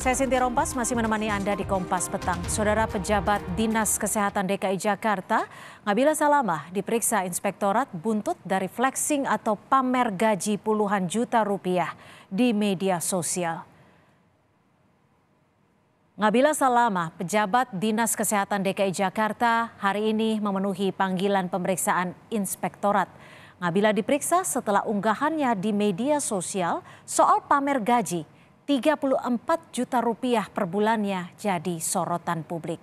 Saya Sinti Rompas masih menemani Anda di Kompas Petang. Saudara pejabat Dinas Kesehatan DKI Jakarta, Ngabila Salama diperiksa Inspektorat buntut dari flexing atau pamer gaji puluhan juta rupiah di media sosial. Ngabila Salama, pejabat Dinas Kesehatan DKI Jakarta, hari ini memenuhi panggilan pemeriksaan inspektorat. Ngabila diperiksa setelah unggahannya di media sosial soal pamer gaji 34 juta rupiah per bulannya jadi sorotan publik.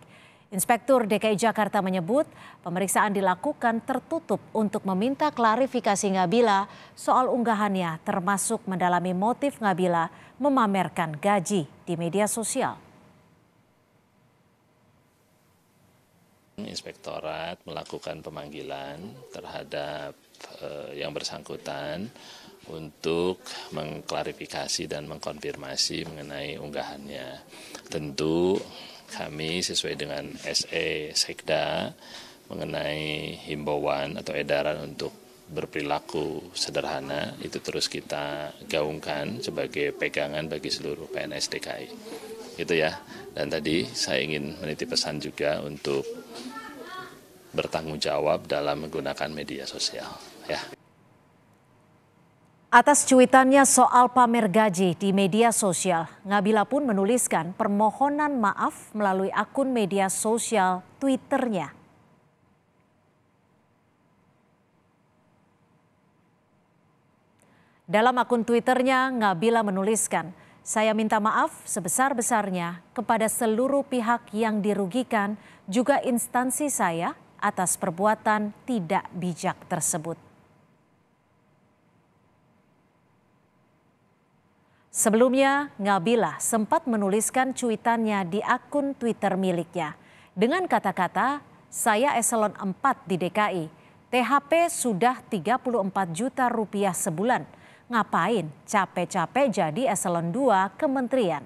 Inspektur DKI Jakarta menyebut pemeriksaan dilakukan tertutup untuk meminta klarifikasi Ngabila soal unggahannya termasuk mendalami motif Ngabila memamerkan gaji di media sosial. Inspektorat melakukan pemanggilan terhadap eh, yang bersangkutan untuk mengklarifikasi dan mengkonfirmasi mengenai unggahannya. Tentu kami sesuai dengan SE Sekda mengenai himbauan atau edaran untuk berperilaku sederhana itu terus kita gaungkan sebagai pegangan bagi seluruh PNS DKI. Gitu ya. Dan tadi saya ingin menitip pesan juga untuk bertanggung jawab dalam menggunakan media sosial ya. Atas cuitannya soal pamer gaji di media sosial, Ngabila pun menuliskan permohonan maaf melalui akun media sosial Twitternya. Dalam akun Twitternya, Ngabila menuliskan, saya minta maaf sebesar-besarnya kepada seluruh pihak yang dirugikan, juga instansi saya atas perbuatan tidak bijak tersebut. Sebelumnya, Ngabila sempat menuliskan cuitannya di akun Twitter miliknya. Dengan kata-kata, saya eselon 4 di DKI. THP sudah 34 juta rupiah sebulan. Ngapain capek-capek jadi eselon 2 kementerian?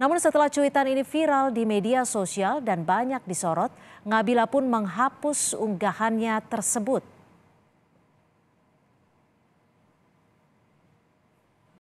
Namun setelah cuitan ini viral di media sosial dan banyak disorot, Ngabila pun menghapus unggahannya tersebut.